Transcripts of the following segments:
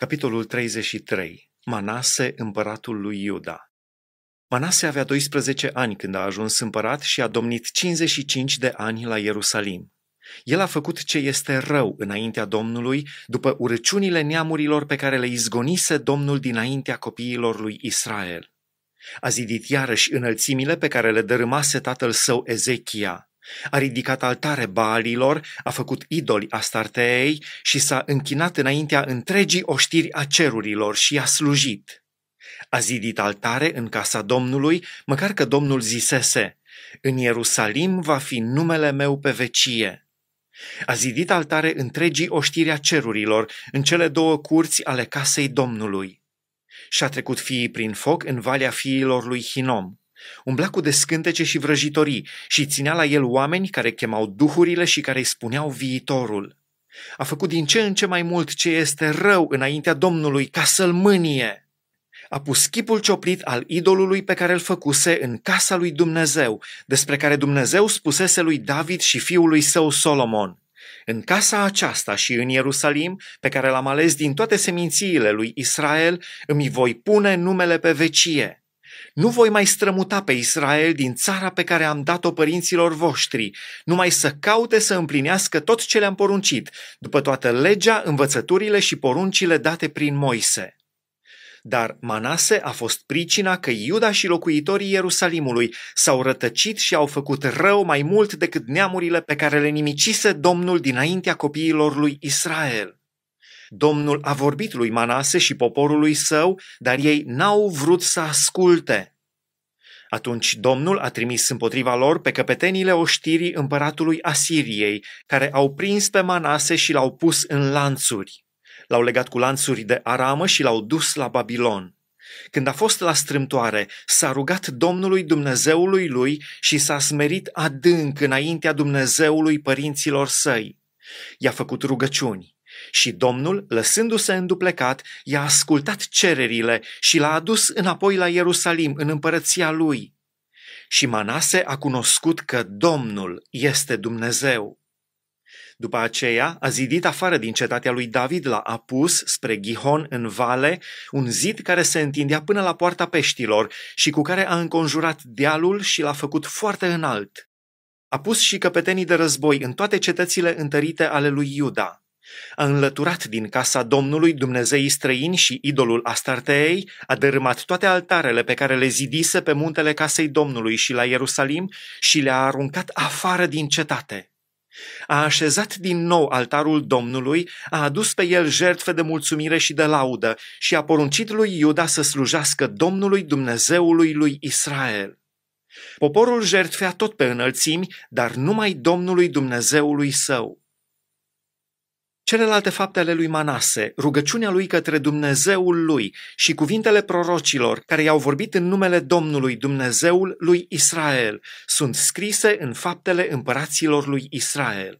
Capitolul 33. Manase, împăratul lui Iuda. Manase avea 12 ani când a ajuns împărat și a domnit 55 de ani la Ierusalim. El a făcut ce este rău înaintea Domnului, după urăciunile neamurilor pe care le izgonise Domnul dinaintea copiilor lui Israel. A zidit iarăși înălțimile pe care le dărâmase tatăl său Ezechia. A ridicat altare baalilor, a făcut idoli Astarteei și s-a închinat înaintea întregii oștiri a cerurilor și a slujit. A zidit altare în casa Domnului, măcar că Domnul zisese, În Ierusalim va fi numele meu pe vecie. A zidit altare întregii oștiri a cerurilor, în cele două curți ale casei Domnului. Și-a trecut fiii prin foc în valea fiilor lui Hinom. Umbla cu descântece și vrăjitorii și ținea la el oameni care chemau duhurile și care îi spuneau viitorul. A făcut din ce în ce mai mult ce este rău înaintea Domnului ca să-l mânie. A pus chipul cioplit al idolului pe care îl făcuse în casa lui Dumnezeu, despre care Dumnezeu spusese lui David și fiului său Solomon. În casa aceasta și în Ierusalim, pe care l-am ales din toate semințiile lui Israel, îmi voi pune numele pe vecie – nu voi mai strămuta pe Israel din țara pe care am dat-o părinților voștri, numai să caute să împlinească tot ce le-am poruncit, după toată legea, învățăturile și poruncile date prin Moise. Dar Manase a fost pricina că Iuda și locuitorii Ierusalimului s-au rătăcit și au făcut rău mai mult decât neamurile pe care le nimicise Domnul dinaintea copiilor lui Israel. Domnul a vorbit lui Manase și poporului său, dar ei n-au vrut să asculte. Atunci Domnul a trimis împotriva lor pe căpetenile oștirii împăratului Asiriei, care au prins pe Manase și l-au pus în lanțuri. L-au legat cu lanțuri de aramă și l-au dus la Babilon. Când a fost la strâmtoare, s-a rugat Domnului Dumnezeului lui și s-a smerit adânc înaintea Dumnezeului părinților săi. I-a făcut rugăciuni și Domnul, lăsându-se înduplecat, i-a ascultat cererile și l-a adus înapoi la Ierusalim, în împărăția lui. Și Manase a cunoscut că Domnul este Dumnezeu. După aceea a zidit afară din cetatea lui David la Apus, spre Gihon, în vale, un zid care se întindea până la poarta peștilor și cu care a înconjurat dealul și l-a făcut foarte înalt. A pus și căpetenii de război în toate cetățile întărite ale lui Iuda. A înlăturat din casa Domnului Dumnezeii străini și idolul Astarteei, a dărâmat toate altarele pe care le zidise pe muntele casei Domnului și la Ierusalim și le-a aruncat afară din cetate. A așezat din nou altarul Domnului, a adus pe el jertfe de mulțumire și de laudă și a poruncit lui Iuda să slujească Domnului Dumnezeului lui Israel. Poporul jertfea tot pe înălțimi, dar numai Domnului Dumnezeului său. Celelalte fapte ale lui Manase, rugăciunea lui către Dumnezeul lui și cuvintele prorocilor care i-au vorbit în numele Domnului Dumnezeul lui Israel sunt scrise în faptele împăraților lui Israel.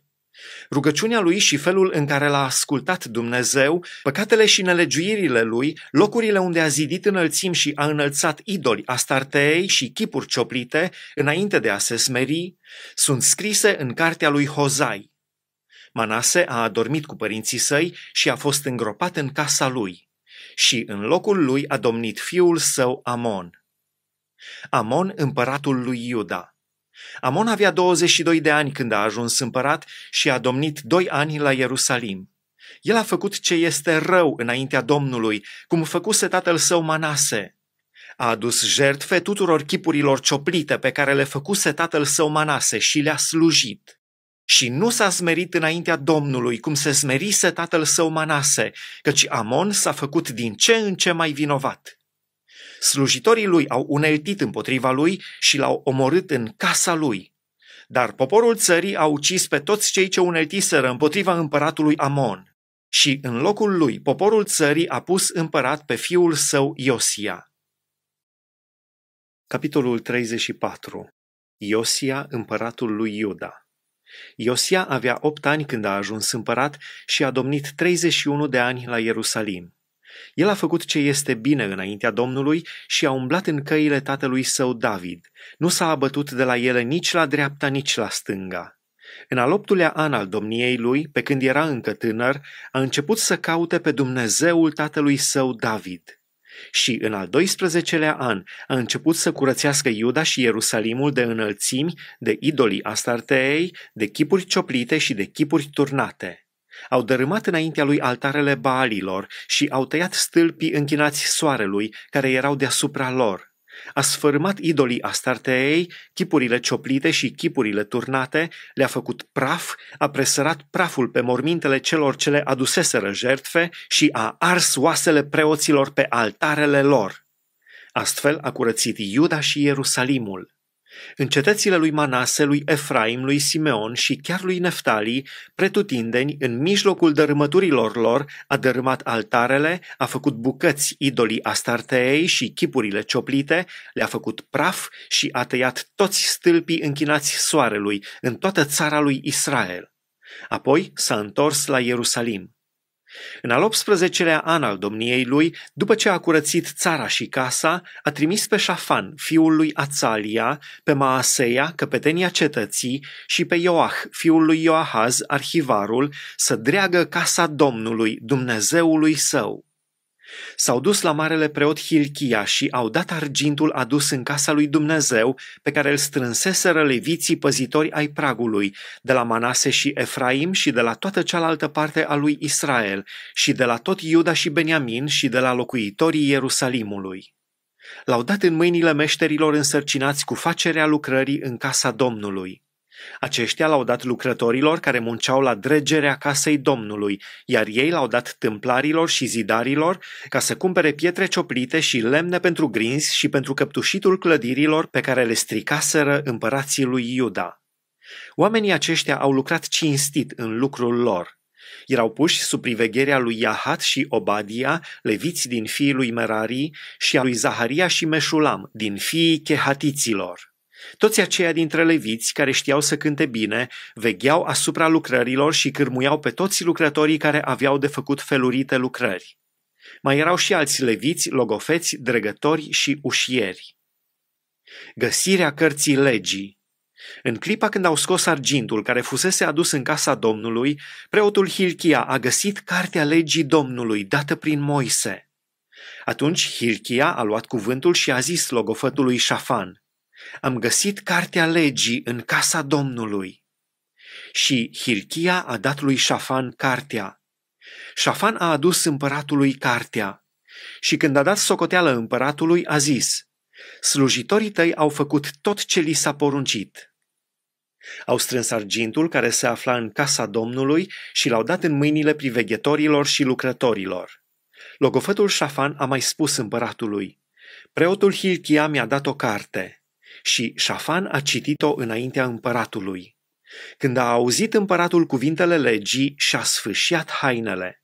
Rugăciunea lui și felul în care l-a ascultat Dumnezeu, păcatele și nelegiuirile lui, locurile unde a zidit înălțim și a înălțat idoli astarteei și chipuri cioplite, înainte de a se smeri, sunt scrise în cartea lui Hozai, Manase a adormit cu părinții săi și a fost îngropat în casa lui. Și în locul lui a domnit fiul său Amon. Amon, împăratul lui Iuda. Amon avea 22 de ani când a ajuns împărat și a domnit doi ani la Ierusalim. El a făcut ce este rău înaintea Domnului, cum făcuse tatăl său Manase. A adus jertfe tuturor chipurilor cioplite pe care le făcuse tatăl său Manase și le-a slujit și nu s-a smerit înaintea Domnului, cum se smerise tatăl său Manase, căci Amon s-a făcut din ce în ce mai vinovat. Slujitorii lui au uneltit împotriva lui și l-au omorât în casa lui. Dar poporul țării a ucis pe toți cei ce uneltiseră împotriva împăratului Amon. Și în locul lui, poporul țării a pus împărat pe fiul său Iosia. Capitolul 34 Iosia, împăratul lui Iuda Iosia avea opt ani când a ajuns împărat și a domnit 31 de ani la Ierusalim. El a făcut ce este bine înaintea Domnului și a umblat în căile tatălui său David. Nu s-a abătut de la ele nici la dreapta, nici la stânga. În al optulea an al domniei lui, pe când era încă tânăr, a început să caute pe Dumnezeul tatălui său David – și în al 12-lea an a început să curățească Iuda și Ierusalimul de înălțimi, de idolii Astarteei, de chipuri cioplite și de chipuri turnate. Au dărâmat înaintea lui altarele baalilor și au tăiat stâlpii închinați soarelui care erau deasupra lor a sfârmat idolii Astarteei, chipurile cioplite și chipurile turnate, le-a făcut praf, a presărat praful pe mormintele celor ce le aduseseră jertfe și a ars oasele preoților pe altarele lor. Astfel a curățit Iuda și Ierusalimul. În cetățile lui Manase, lui Efraim, lui Simeon și chiar lui Neftali, pretutindeni, în mijlocul dărâmăturilor lor, a dărâmat altarele, a făcut bucăți idolii Astarteei și chipurile cioplite, le-a făcut praf și a tăiat toți stâlpii închinați soarelui în toată țara lui Israel. Apoi s-a întors la Ierusalim. În al 18-lea an al domniei lui, după ce a curățit țara și casa, a trimis pe Șafan, fiul lui Ațalia, pe Maaseia, căpetenia cetății, și pe Ioah, fiul lui Ioahaz, arhivarul, să dreagă casa Domnului, Dumnezeului său. S-au dus la marele preot Hilchia și au dat argintul adus în casa lui Dumnezeu, pe care îl strânseseră leviții păzitori ai pragului, de la Manase și Efraim și de la toată cealaltă parte a lui Israel, și de la tot Iuda și Beniamin și de la locuitorii Ierusalimului. L-au dat în mâinile meșterilor însărcinați cu facerea lucrării în casa Domnului. Aceștia l-au dat lucrătorilor care munceau la dregerea casei Domnului, iar ei l-au dat tâmplarilor și zidarilor ca să cumpere pietre cioplite și lemne pentru grinzi și pentru căptușitul clădirilor pe care le stricaseră împărații lui Iuda. Oamenii aceștia au lucrat cinstit în lucrul lor. Erau puși sub privegherea lui Iahat și Obadia, leviți din fiii lui Merari, și a lui Zaharia și Meșulam, din fiii chehatiților. Toți aceia dintre leviți care știau să cânte bine, vegheau asupra lucrărilor și cârmuiau pe toți lucrătorii care aveau de făcut felurite lucrări. Mai erau și alți leviți, logofeți, dregători și ușieri. Găsirea cărții legii în clipa când au scos argintul care fusese adus în casa Domnului, preotul Hilchia a găsit cartea legii Domnului dată prin Moise. Atunci Hilchia a luat cuvântul și a zis logofătului Șafan, am găsit cartea legii în casa Domnului. Și Hirchia a dat lui Șafan cartea. Șafan a adus împăratului cartea. Și când a dat socoteală împăratului, a zis, Slujitorii tăi au făcut tot ce li s-a poruncit. Au strâns argintul care se afla în casa Domnului și l-au dat în mâinile priveghetorilor și lucrătorilor. Logofătul Șafan a mai spus împăratului, Preotul Hilchia mi-a dat o carte și Șafan a citit-o înaintea împăratului. Când a auzit împăratul cuvintele legii, și-a sfâșiat hainele.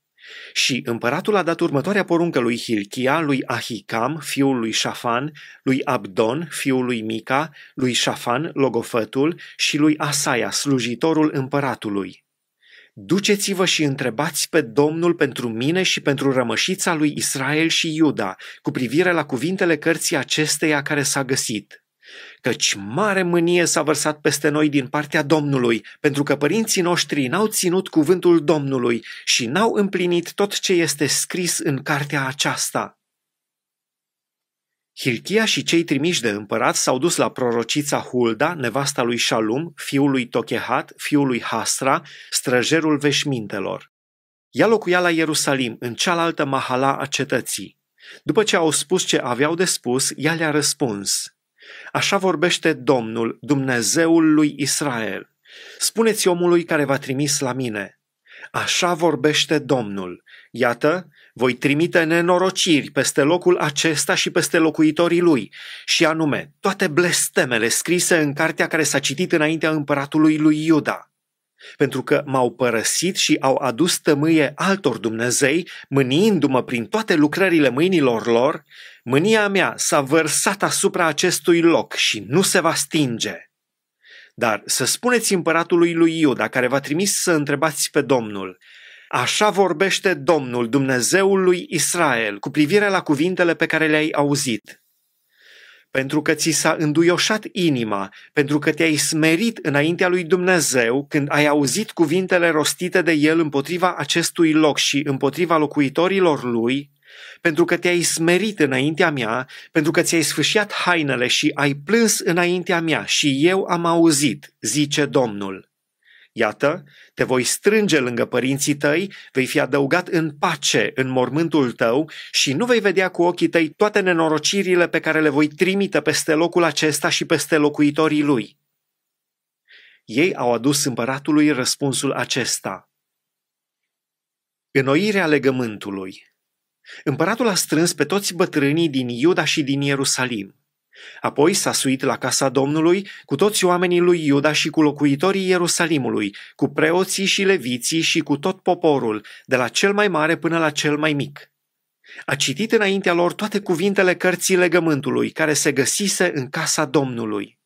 Și împăratul a dat următoarea poruncă lui Hilchia, lui Ahicam, fiul lui Șafan, lui Abdon, fiul lui Mica, lui Șafan, logofătul, și lui Asaia, slujitorul împăratului. Duceți-vă și întrebați pe Domnul pentru mine și pentru rămășița lui Israel și Iuda, cu privire la cuvintele cărții acesteia care s-a găsit. Căci mare mânie s-a vărsat peste noi din partea Domnului, pentru că părinții noștri n-au ținut cuvântul Domnului și n-au împlinit tot ce este scris în cartea aceasta. Hilchia și cei trimiși de împărat s-au dus la prorocița Hulda, nevasta lui Shalum, fiul lui Tochehat, fiul lui Hasra, străjerul veșmintelor. Ea locuia la Ierusalim, în cealaltă mahala a cetății. După ce au spus ce aveau de spus, ea le-a răspuns – Așa vorbește Domnul, Dumnezeul lui Israel. Spuneți omului care v-a trimis la mine. Așa vorbește Domnul. Iată, voi trimite nenorociri peste locul acesta și peste locuitorii lui, și anume toate blestemele scrise în cartea care s-a citit înaintea împăratului lui Iuda pentru că m-au părăsit și au adus tămâie altor Dumnezei, mâniindu-mă prin toate lucrările mâinilor lor, mânia mea s-a vărsat asupra acestui loc și nu se va stinge. Dar să spuneți împăratului lui Iuda, care v-a trimis să întrebați pe Domnul, Așa vorbește Domnul, Dumnezeul lui Israel, cu privire la cuvintele pe care le-ai auzit pentru că ți s-a înduioșat inima, pentru că te-ai smerit înaintea lui Dumnezeu când ai auzit cuvintele rostite de el împotriva acestui loc și împotriva locuitorilor lui, pentru că te-ai smerit înaintea mea, pentru că ți-ai sfâșiat hainele și ai plâns înaintea mea și eu am auzit, zice Domnul. Iată, te voi strânge lângă părinții tăi, vei fi adăugat în pace în mormântul tău și nu vei vedea cu ochii tăi toate nenorocirile pe care le voi trimite peste locul acesta și peste locuitorii lui. Ei au adus împăratului răspunsul acesta. Înnoirea legământului Împăratul a strâns pe toți bătrânii din Iuda și din Ierusalim Apoi s-a suit la casa Domnului cu toți oamenii lui Iuda și cu locuitorii Ierusalimului, cu preoții și leviții și cu tot poporul, de la cel mai mare până la cel mai mic. A citit înaintea lor toate cuvintele cărții legământului, care se găsise în casa Domnului.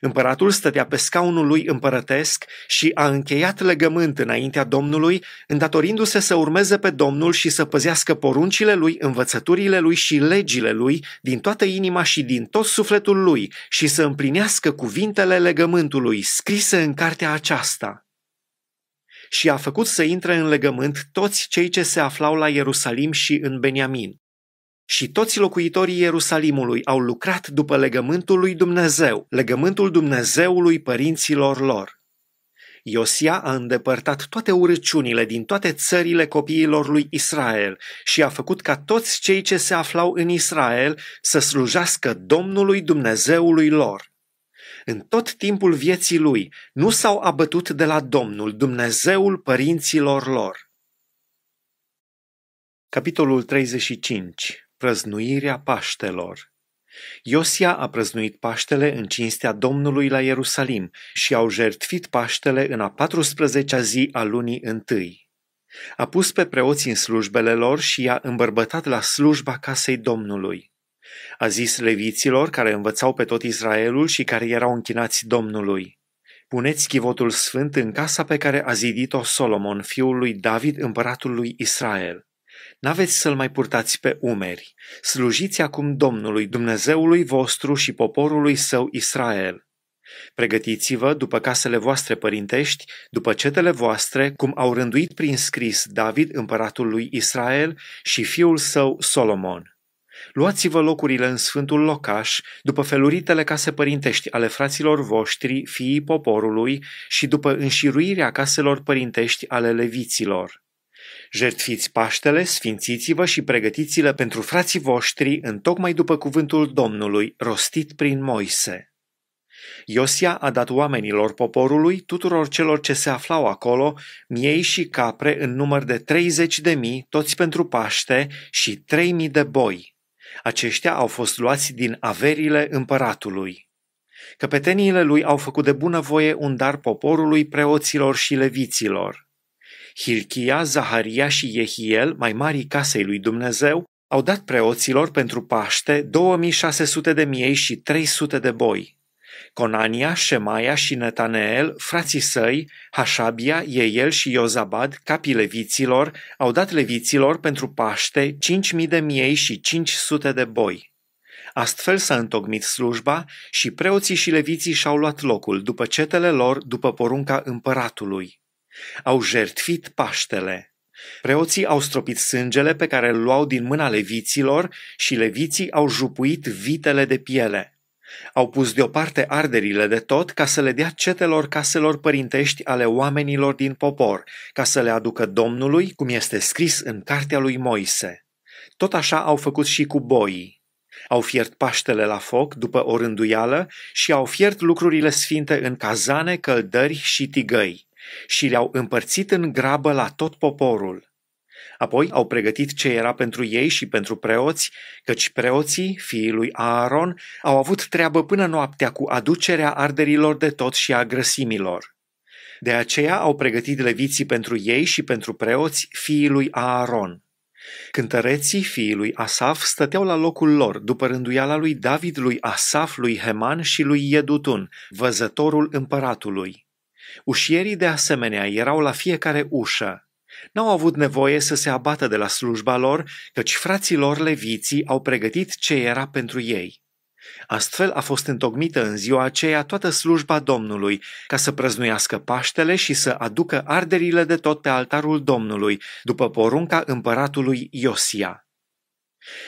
Împăratul stătea pe scaunul lui împărătesc și a încheiat legământ înaintea Domnului, îndatorindu-se să urmeze pe Domnul și să păzească poruncile lui, învățăturile lui și legile lui din toată inima și din tot sufletul lui și să împlinească cuvintele legământului scrise în cartea aceasta. Și a făcut să intre în legământ toți cei ce se aflau la Ierusalim și în Beniamin și toți locuitorii Ierusalimului au lucrat după legământul lui Dumnezeu, legământul Dumnezeului părinților lor. Iosia a îndepărtat toate urăciunile din toate țările copiilor lui Israel și a făcut ca toți cei ce se aflau în Israel să slujească Domnului Dumnezeului lor. În tot timpul vieții lui nu s-au abătut de la Domnul, Dumnezeul părinților lor. Capitolul 35 Prăznuirea Paștelor Iosia a prăznuit Paștele în cinstea Domnului la Ierusalim și au jertfit Paștele în a 14-a zi a lunii întâi. A pus pe preoți în slujbele lor și i-a îmbărbătat la slujba casei Domnului. A zis leviților care învățau pe tot Israelul și care erau închinați Domnului. Puneți chivotul sfânt în casa pe care a zidit-o Solomon, fiul lui David, împăratul lui Israel. N-aveți să-l mai purtați pe umeri. Slujiți acum Domnului, Dumnezeului vostru și poporului său Israel. Pregătiți-vă după casele voastre părintești, după cetele voastre, cum au rânduit prin scris David, împăratul lui Israel și fiul său Solomon. Luați-vă locurile în sfântul locaș, după feluritele case părintești ale fraților voștri, fiii poporului, și după înșiruirea caselor părintești ale leviților. Jertfiți Paștele, sfințiți-vă și pregătiți-le pentru frații voștri, în tocmai după cuvântul Domnului, rostit prin Moise. Iosia a dat oamenilor poporului, tuturor celor ce se aflau acolo, miei și capre în număr de 30 de mii, toți pentru Paște, și trei mii de boi. Aceștia au fost luați din averile împăratului. Căpeteniile lui au făcut de bunăvoie un dar poporului, preoților și leviților. Hilchia, Zaharia și Yehiel, mai marii casei lui Dumnezeu, au dat preoților pentru Paște 2600 de miei și 300 de boi. Conania, Shemaia și Netaneel, frații săi, Hașabia, Eiel și Iozabad, capii leviților, au dat leviților pentru Paște 5000 de miei și 500 de boi. Astfel s-a întocmit slujba și preoții și leviții și-au luat locul după cetele lor, după porunca împăratului. Au jertfit Paștele. Preoții au stropit sângele pe care îl luau din mâna leviților și leviții au jupuit vitele de piele. Au pus deoparte arderile de tot ca să le dea cetelor caselor părintești ale oamenilor din popor, ca să le aducă Domnului, cum este scris în cartea lui Moise. Tot așa au făcut și cu boii. Au fiert paștele la foc după o rânduială și au fiert lucrurile sfinte în cazane, căldări și tigăi și le-au împărțit în grabă la tot poporul. Apoi au pregătit ce era pentru ei și pentru preoți, căci preoții, fiii lui Aaron, au avut treabă până noaptea cu aducerea arderilor de tot și a grăsimilor. De aceea au pregătit leviții pentru ei și pentru preoți, fiii lui Aaron. Cântăreții fiii lui Asaf stăteau la locul lor, după rânduiala lui David, lui Asaf, lui Heman și lui Jedutun, văzătorul împăratului. Ușierii de asemenea erau la fiecare ușă. N-au avut nevoie să se abată de la slujba lor, căci frații lor leviții au pregătit ce era pentru ei. Astfel a fost întocmită în ziua aceea toată slujba Domnului, ca să prăznuiască Paștele și să aducă arderile de tot pe altarul Domnului, după porunca împăratului Iosia.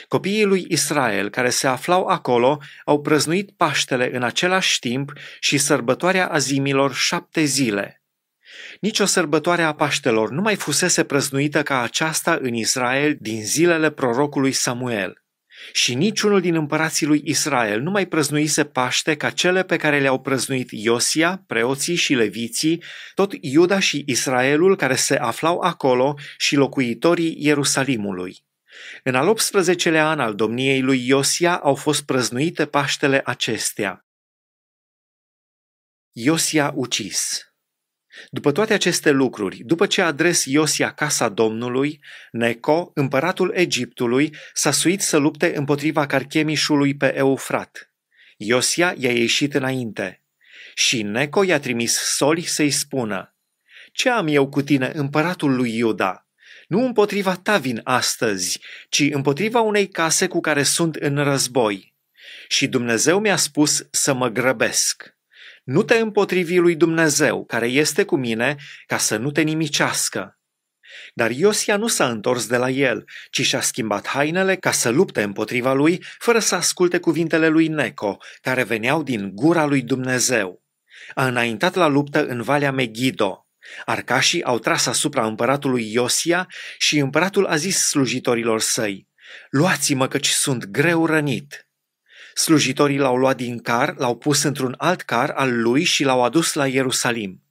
Copiii lui Israel care se aflau acolo au prăznuit Paștele în același timp și sărbătoarea azimilor șapte zile. Nici o sărbătoare a Paștelor nu mai fusese prăznuită ca aceasta în Israel din zilele prorocului Samuel. Și niciunul din împărații lui Israel nu mai prăznuise Paște ca cele pe care le-au prăznuit Iosia, preoții și leviții, tot Iuda și Israelul care se aflau acolo și locuitorii Ierusalimului. În al 18-lea an al domniei lui Iosia au fost prăznuite Paștele acestea. Iosia ucis după toate aceste lucruri, după ce a adres Iosia casa Domnului, Neco, împăratul Egiptului, s-a suit să lupte împotriva Carchemișului pe Eufrat. Iosia i-a ieșit înainte și Neco i-a trimis soli să-i spună, Ce am eu cu tine, împăratul lui Iuda?" Nu împotriva ta vin astăzi, ci împotriva unei case cu care sunt în război. Și Dumnezeu mi-a spus să mă grăbesc. Nu te împotrivi lui Dumnezeu, care este cu mine, ca să nu te nimicească. Dar Iosia nu s-a întors de la el, ci și-a schimbat hainele ca să lupte împotriva lui, fără să asculte cuvintele lui Neco, care veneau din gura lui Dumnezeu. A înaintat la luptă în Valea Megiddo. Arcașii au tras asupra împăratului Iosia și împăratul a zis slujitorilor săi, Luați-mă căci sunt greu rănit. Slujitorii l-au luat din car, l-au pus într-un alt car al lui și l-au adus la Ierusalim.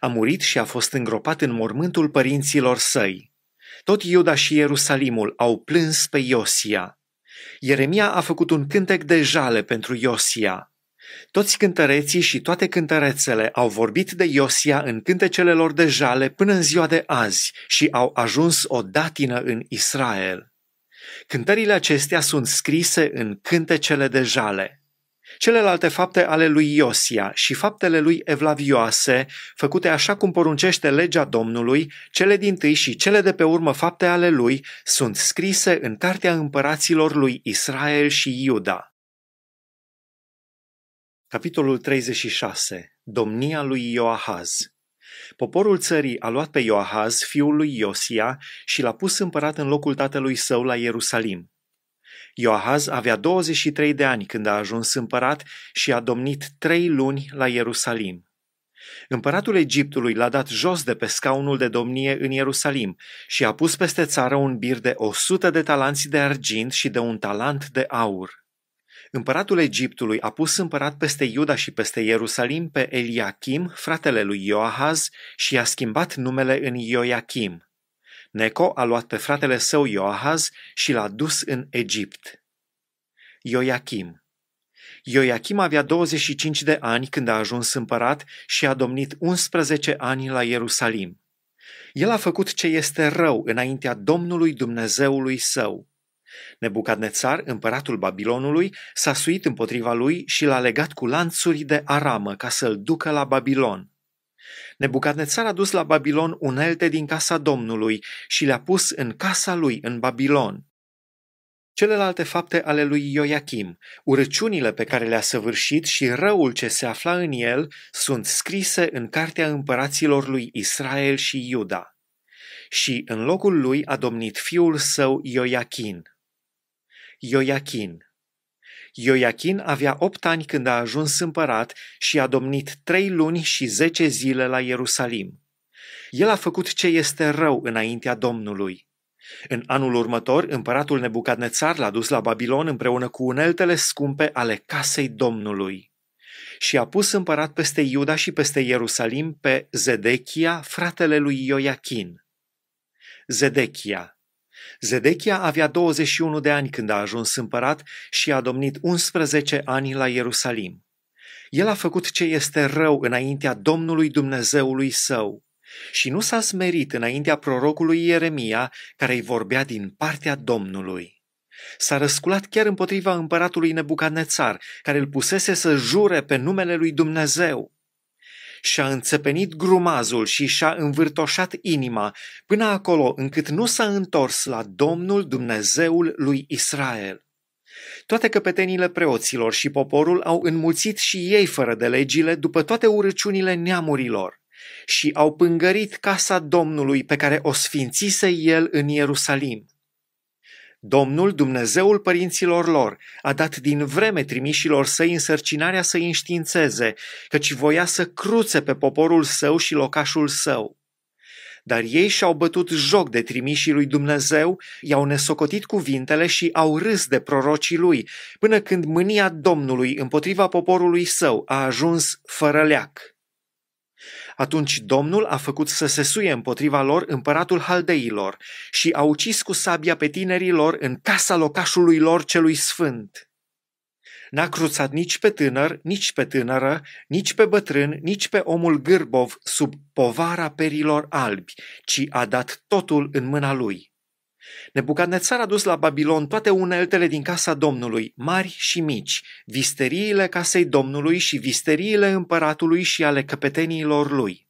A murit și a fost îngropat în mormântul părinților săi. Tot Iuda și Ierusalimul au plâns pe Iosia. Ieremia a făcut un cântec de jale pentru Iosia. Toți cântăreții și toate cântărețele au vorbit de Iosia în cântecele lor de jale până în ziua de azi și au ajuns o datină în Israel. Cântările acestea sunt scrise în cântecele de jale. Celelalte fapte ale lui Iosia și faptele lui Evlavioase, făcute așa cum poruncește legea Domnului, cele din tâi și cele de pe urmă fapte ale lui, sunt scrise în Cartea Împăraților lui Israel și Iuda. Capitolul 36. Domnia lui Ioahaz Poporul țării a luat pe Ioahaz, fiul lui Iosia, și l-a pus împărat în locul tatălui său la Ierusalim. Ioahaz avea 23 de ani când a ajuns împărat și a domnit trei luni la Ierusalim. Împăratul Egiptului l-a dat jos de pe scaunul de domnie în Ierusalim și a pus peste țară un bir de 100 de talanți de argint și de un talant de aur. Împăratul Egiptului a pus împărat peste Iuda și peste Ierusalim pe Eliachim, fratele lui Ioahaz, și i-a schimbat numele în Ioachim. Neco a luat pe fratele său Ioahaz și l-a dus în Egipt. Ioachim Ioachim avea 25 de ani când a ajuns împărat și a domnit 11 ani la Ierusalim. El a făcut ce este rău înaintea Domnului Dumnezeului său Nebucadnețar, împăratul Babilonului, s-a suit împotriva lui și l-a legat cu lanțuri de aramă ca să-l ducă la Babilon. Nebucadnețar a dus la Babilon unelte din casa Domnului și le-a pus în casa lui în Babilon. Celelalte fapte ale lui Ioachim, urăciunile pe care le-a săvârșit și răul ce se afla în el, sunt scrise în cartea împăraților lui Israel și Iuda. Și în locul lui a domnit fiul său Ioachim. Ioachin. Ioachin avea opt ani când a ajuns împărat și a domnit trei luni și zece zile la Ierusalim. El a făcut ce este rău înaintea Domnului. În anul următor, împăratul Nebucadnețar l-a dus la Babilon împreună cu uneltele scumpe ale casei Domnului și a pus împărat peste Iuda și peste Ierusalim pe Zedechia, fratele lui Ioachin. Zedechia, Zedechia avea 21 de ani când a ajuns împărat și a domnit 11 ani la Ierusalim. El a făcut ce este rău înaintea Domnului Dumnezeului său și nu s-a smerit înaintea prorocului Ieremia, care îi vorbea din partea Domnului. S-a răsculat chiar împotriva împăratului Nebucanețar, care îl pusese să jure pe numele lui Dumnezeu și-a înțepenit grumazul și și-a învârtoșat inima până acolo încât nu s-a întors la Domnul Dumnezeul lui Israel. Toate căpetenile preoților și poporul au înmulțit și ei fără de legile după toate urăciunile neamurilor și au pângărit casa Domnului pe care o sfințise el în Ierusalim. Domnul, Dumnezeul părinților lor, a dat din vreme trimișilor săi însărcinarea să-i înștiințeze, căci voia să cruțe pe poporul său și locașul său. Dar ei și-au bătut joc de trimișii lui Dumnezeu, i-au nesocotit cuvintele și au râs de prorocii lui, până când mânia Domnului împotriva poporului său a ajuns fără leac. Atunci Domnul a făcut să se suie împotriva lor împăratul haldeilor și a ucis cu sabia pe tinerii lor în casa locașului lor celui sfânt. N-a cruțat nici pe tânăr, nici pe tânără, nici pe bătrân, nici pe omul gârbov sub povara perilor albi, ci a dat totul în mâna lui. Nebucadnețar a dus la Babilon toate uneltele din casa Domnului, mari și mici, visteriile casei Domnului și visteriile împăratului și ale căpeteniilor lui.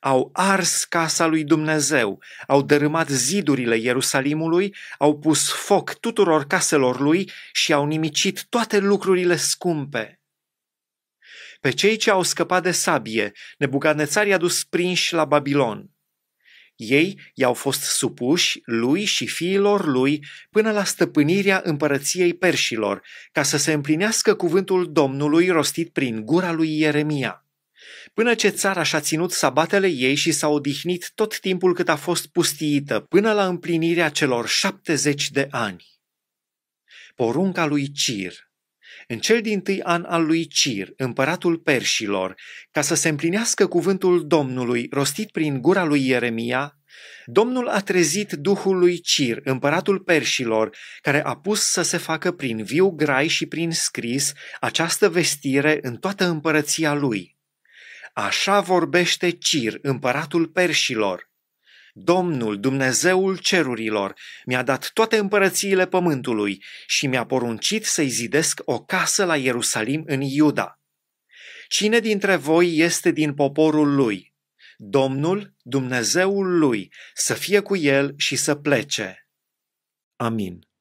Au ars casa lui Dumnezeu, au dărâmat zidurile Ierusalimului, au pus foc tuturor caselor lui și au nimicit toate lucrurile scumpe. Pe cei ce au scăpat de sabie, Nebucadnețar i-a dus prinși la Babilon – ei i-au fost supuși lui și fiilor lui până la stăpânirea împărăției perșilor, ca să se împlinească cuvântul Domnului rostit prin gura lui Ieremia. Până ce țara și-a ținut sabatele ei și s-a odihnit tot timpul cât a fost pustiită, până la împlinirea celor șaptezeci de ani. Porunca lui Cir în cel din tâi an al lui Cir, împăratul Perșilor, ca să se împlinească cuvântul Domnului rostit prin gura lui Ieremia, Domnul a trezit duhul lui Cir, împăratul Perșilor, care a pus să se facă prin viu grai și prin scris această vestire în toată împărăția lui. Așa vorbește Cir, împăratul Perșilor. Domnul, Dumnezeul cerurilor, mi-a dat toate împărățiile pământului și mi-a poruncit să-i zidesc o casă la Ierusalim în Iuda. Cine dintre voi este din poporul lui? Domnul, Dumnezeul lui, să fie cu el și să plece. Amin.